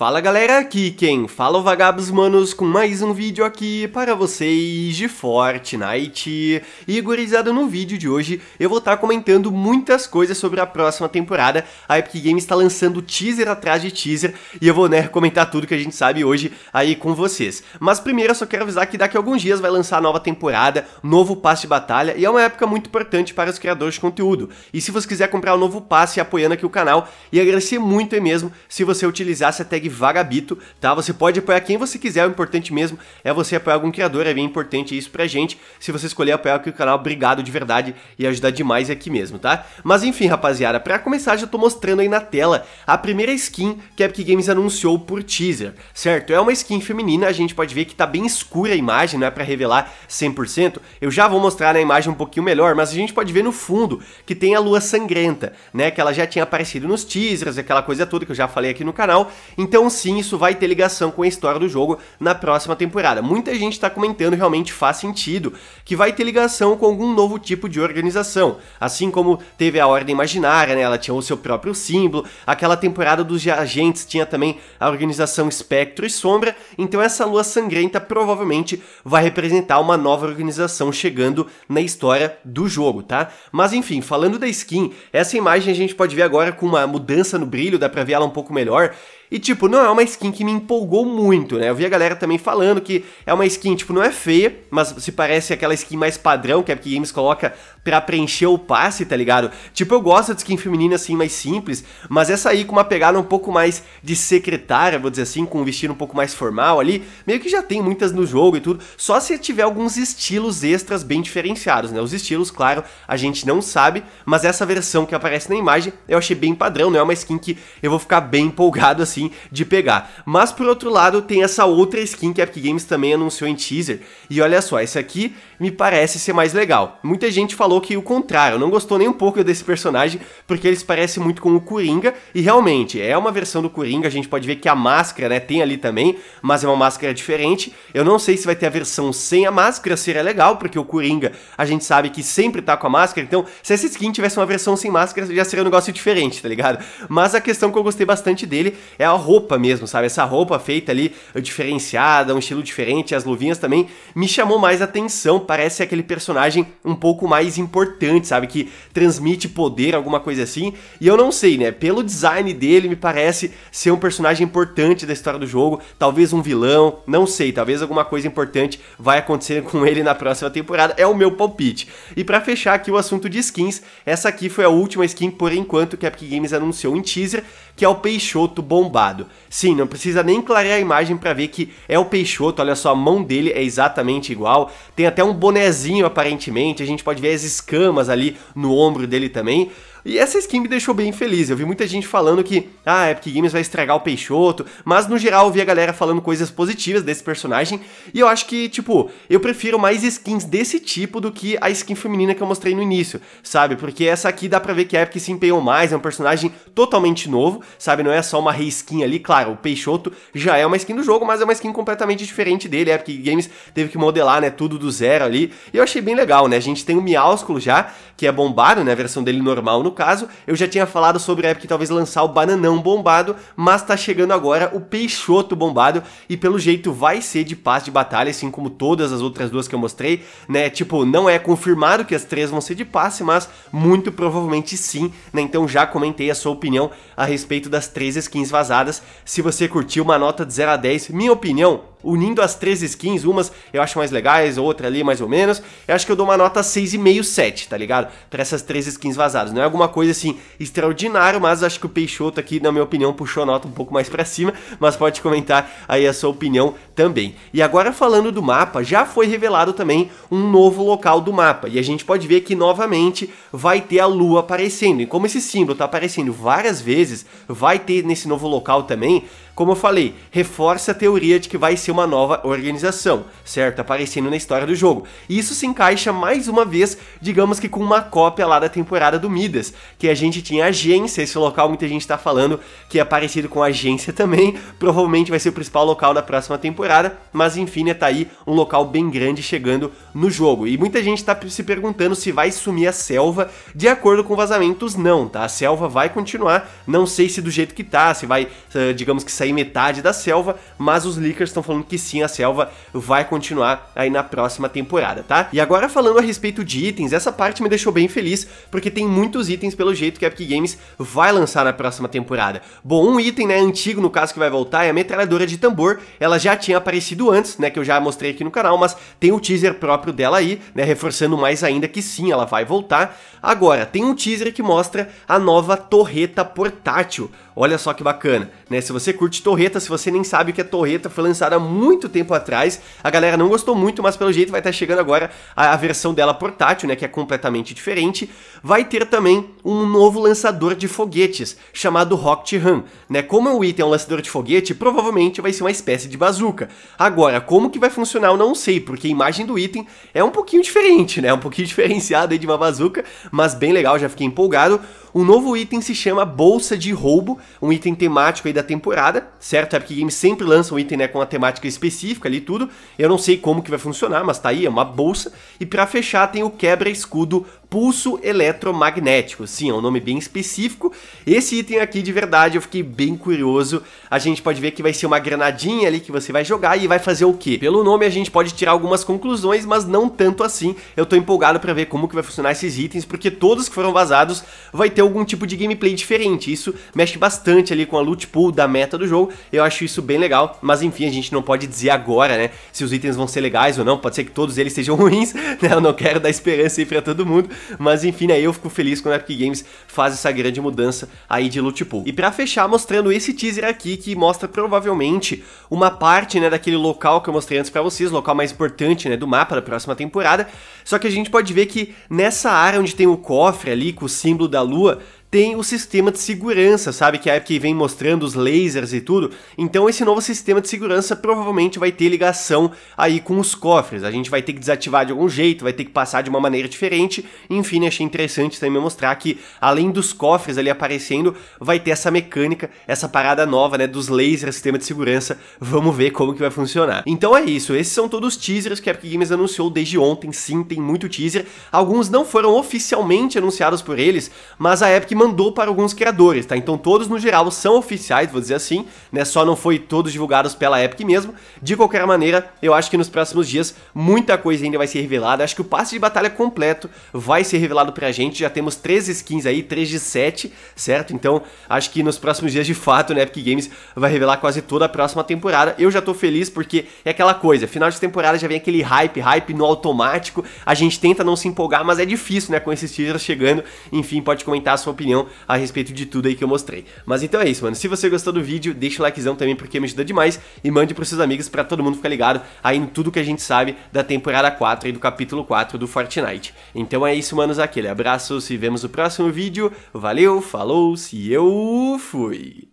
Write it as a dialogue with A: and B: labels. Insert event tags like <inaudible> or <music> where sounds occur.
A: Fala galera, aqui quem fala é o Vagabos Manos com mais um vídeo aqui para vocês de Fortnite. E gurizada, no vídeo de hoje eu vou estar tá comentando muitas coisas sobre a próxima temporada. A Epic Games está lançando teaser atrás de teaser e eu vou né, comentar tudo que a gente sabe hoje aí com vocês. Mas primeiro eu só quero avisar que daqui a alguns dias vai lançar a nova temporada, novo passe de batalha e é uma época muito importante para os criadores de conteúdo. E se você quiser comprar o um novo passe apoiando aqui o canal, e agradecer muito é mesmo se você utilizasse a tag Vagabito, tá? Você pode apoiar quem você quiser, o importante mesmo é você apoiar algum criador, é bem importante isso pra gente. Se você escolher apoiar aqui o canal, obrigado de verdade e ajudar demais aqui mesmo, tá? Mas enfim, rapaziada, pra começar já tô mostrando aí na tela a primeira skin que a Epic Games anunciou por teaser, certo? É uma skin feminina, a gente pode ver que tá bem escura a imagem, não é pra revelar 100%. Eu já vou mostrar na imagem um pouquinho melhor, mas a gente pode ver no fundo que tem a lua sangrenta, né? Que ela já tinha aparecido nos teasers, aquela coisa toda que eu já falei aqui no canal. Então então sim, isso vai ter ligação com a história do jogo na próxima temporada. Muita gente está comentando, realmente faz sentido, que vai ter ligação com algum novo tipo de organização. Assim como teve a Ordem Imaginária, né? ela tinha o seu próprio símbolo, aquela temporada dos agentes tinha também a organização Espectro e Sombra, então essa Lua Sangrenta provavelmente vai representar uma nova organização chegando na história do jogo, tá? Mas enfim, falando da skin, essa imagem a gente pode ver agora com uma mudança no brilho, dá pra ver ela um pouco melhor, e, tipo, não é uma skin que me empolgou muito, né? Eu vi a galera também falando que é uma skin, tipo, não é feia, mas se parece aquela skin mais padrão que é a Epic Games coloca pra preencher o passe, tá ligado? Tipo, eu gosto de skin feminina, assim, mais simples, mas essa aí com uma pegada um pouco mais de secretária, vou dizer assim, com um vestido um pouco mais formal ali, meio que já tem muitas no jogo e tudo, só se tiver alguns estilos extras bem diferenciados, né? Os estilos, claro, a gente não sabe, mas essa versão que aparece na imagem eu achei bem padrão, não é uma skin que eu vou ficar bem empolgado assim assim de pegar. Mas por outro lado, tem essa outra skin que a Epic Games também anunciou em teaser. E olha só, esse aqui me parece ser mais legal. Muita gente falou que o contrário, não gostou nem um pouco desse personagem, porque eles parecem muito com o Coringa, e realmente é uma versão do Coringa, a gente pode ver que a máscara, né, tem ali também, mas é uma máscara diferente. Eu não sei se vai ter a versão sem a máscara, seria legal, porque o Coringa, a gente sabe que sempre tá com a máscara, então se essa skin tivesse uma versão sem máscara, já seria um negócio diferente, tá ligado? Mas a questão que eu gostei bastante dele é a roupa mesmo, sabe? Essa roupa feita ali, diferenciada, um estilo diferente, as luvinhas também, me chamou mais atenção. Parece aquele personagem um pouco mais importante, sabe? Que transmite poder, alguma coisa assim. E eu não sei, né? Pelo design dele, me parece ser um personagem importante da história do jogo. Talvez um vilão, não sei. Talvez alguma coisa importante vai acontecer <laughs> com ele na próxima temporada. É o meu palpite. E para fechar aqui o assunto de skins, essa aqui foi a última skin por enquanto que a Epic Games anunciou em teaser, que é o Peixoto Bombar roubado. Sim, não precisa nem clarear a imagem para ver que é o Peixoto, olha só, a mão dele é exatamente igual, tem até um bonezinho aparentemente, a gente pode ver as escamas ali no ombro dele também. E essa skin me deixou bem feliz. Eu vi muita gente falando que, ah, Epic Games vai estragar o Peixoto, mas no geral eu vi a galera falando coisas positivas desse personagem. E eu acho que, tipo, eu prefiro mais skins desse tipo do que a skin feminina que eu mostrei no início, sabe? Porque essa aqui dá pra ver que a Epic se empenhou mais, é um personagem totalmente novo, sabe? Não é só uma reskin ali, claro, o Peixoto já é uma skin do jogo, mas é uma skin completamente diferente dele. A Epic Games teve que modelar, né, tudo do zero ali. E eu achei bem legal, né? A gente tem o Miásculo já, que é bombado, né, a versão dele normal no no caso. Eu já tinha falado sobre a Epic talvez lançar o Bananão bombado, mas tá chegando agora o Peixoto bombado e pelo jeito vai ser de paz de batalha, assim como todas as outras duas que eu mostrei, né? Tipo, não é confirmado que as três vão ser de passe, mas muito provavelmente sim, né? Então já comentei a sua opinião a respeito das três skins vazadas. Se você curtiu uma nota de 0 a 10, minha opinião, unindo as três skins, umas eu acho mais legais, outra ali mais ou menos, eu acho que eu dou uma nota 6,5, 7, tá ligado? Pra essas três skins vazadas. Não é alguma coisa assim extraordinária, mas acho que o Peixoto aqui, na minha opinião, puxou a nota um pouco mais pra cima, mas pode comentar aí a sua opinião também. E agora falando do mapa, já foi revelado também um novo local do mapa, e a gente pode ver que novamente vai ter a lua aparecendo, e como esse símbolo tá aparecendo várias vezes, vai ter nesse novo local também, como eu falei, reforça a teoria de que vai ser uma nova organização, certo? Aparecendo na história do jogo. E isso se encaixa mais uma vez, digamos que com uma cópia lá da temporada do Midas, que a gente tinha agência, esse local muita gente está falando que é parecido com agência também, <laughs> provavelmente vai ser o principal local da próxima temporada, mas enfim, né, tá aí um local bem grande chegando no jogo. E muita gente tá se perguntando se vai sumir a selva, de acordo com vazamentos não, tá? A selva vai continuar, não sei se do jeito que tá, se vai, digamos que sair aí metade da selva, mas os leakers estão falando que sim, a selva vai continuar aí na próxima temporada, tá? E agora falando a respeito de itens, essa parte me deixou bem feliz, porque tem muitos itens pelo jeito que a Epic Games vai lançar na próxima temporada. Bom, um item, né, antigo no caso que vai voltar é a metralhadora de tambor, ela já tinha aparecido antes, né, que eu já mostrei aqui no canal, mas tem o um teaser próprio dela aí, né, reforçando mais ainda que sim, ela vai voltar. Agora, tem um teaser que mostra a nova torreta portátil, olha só que bacana, né, se você curte de torreta. Se você nem sabe o que é torreta, foi lançada há muito tempo atrás. A galera não gostou muito, mas pelo jeito vai estar chegando agora a, a versão dela portátil, né? Que é completamente diferente. Vai ter também um novo lançador de foguetes, chamado Rocket Run, Né? Como o é item é um lançador de foguete, provavelmente vai ser uma espécie de bazuca. Agora, como que vai funcionar eu não sei, porque a imagem do item é um pouquinho diferente, né? É um pouquinho <laughs> diferenciada de uma bazuca, mas bem legal, já fiquei empolgado. O novo item se chama Bolsa de Roubo, um item temático aí da temporada, certo? A Epic Games sempre lança um item né, com uma temática específica ali tudo. Eu não sei como que vai funcionar, mas tá aí, é uma bolsa. E para fechar tem o quebra-escudo pulso eletromagnético. Sim, é um nome bem específico. Esse item aqui, de verdade, eu fiquei bem curioso. A gente pode ver que vai ser uma granadinha ali que você vai jogar e vai fazer o quê? Pelo nome, a gente pode tirar algumas conclusões, mas não tanto assim. Eu tô empolgado pra ver como que vai funcionar esses itens, porque todos que foram vazados vai ter algum tipo de gameplay diferente. Isso mexe bastante ali com a loot pool da meta do jogo. Eu acho isso bem legal, mas enfim, a gente não pode dizer agora, né, se os itens vão ser legais ou não. Pode ser que todos eles sejam <laughs> ruins, né? Eu não quero dar esperança aí pra todo mundo, mas enfim, né, eu fico feliz quando a Epic Games faz essa grande mudança aí de loot pool. E para fechar, mostrando esse teaser aqui, que mostra provavelmente uma parte, né, daquele local que eu mostrei antes para vocês, local mais importante, né, do mapa da próxima temporada. Só que a gente pode ver que nessa área onde tem o cofre ali, com o símbolo da lua, tem o sistema de segurança, sabe? Que é a Epic vem mostrando os lasers e tudo. Então esse novo sistema de segurança provavelmente vai ter ligação aí com os cofres. A gente vai ter que desativar de algum jeito, vai ter que passar de uma maneira diferente. Enfim, achei interessante também mostrar que além dos cofres ali aparecendo, vai ter essa mecânica, essa parada nova, né, dos lasers, sistema de segurança. Vamos ver como que vai funcionar. Então é isso, esses são todos os teasers que a Epic Games anunciou desde ontem. Sim, tem muito teaser. Alguns não foram oficialmente anunciados por eles, mas a Epic mandou para alguns criadores, tá? Então todos no geral são oficiais, vou dizer assim, né? Só não foi todos divulgados pela Epic mesmo. De qualquer maneira, eu acho que nos próximos dias muita coisa ainda vai ser revelada. Acho que o passe de batalha completo vai ser revelado pra gente. Já temos três skins aí, três de 7, certo? Então acho que nos próximos dias, de fato, né, Epic Games vai revelar quase toda a próxima temporada. Eu já tô feliz porque é aquela coisa, final de temporada já vem aquele hype, hype no automático. A gente tenta não se empolgar, mas é difícil, né, com esses títulos chegando. Enfim, pode comentar a sua opinião opinião a respeito de tudo aí que eu mostrei. Mas então é isso, mano. Se você gostou do vídeo, deixa o likezão também porque me ajuda demais e mande pros seus amigos para todo mundo ficar ligado aí em tudo que a gente sabe da temporada 4 e do capítulo 4 do Fortnite. Então é isso, manos. Aquele abraço, se vemos no próximo vídeo. Valeu, falou, se eu fui!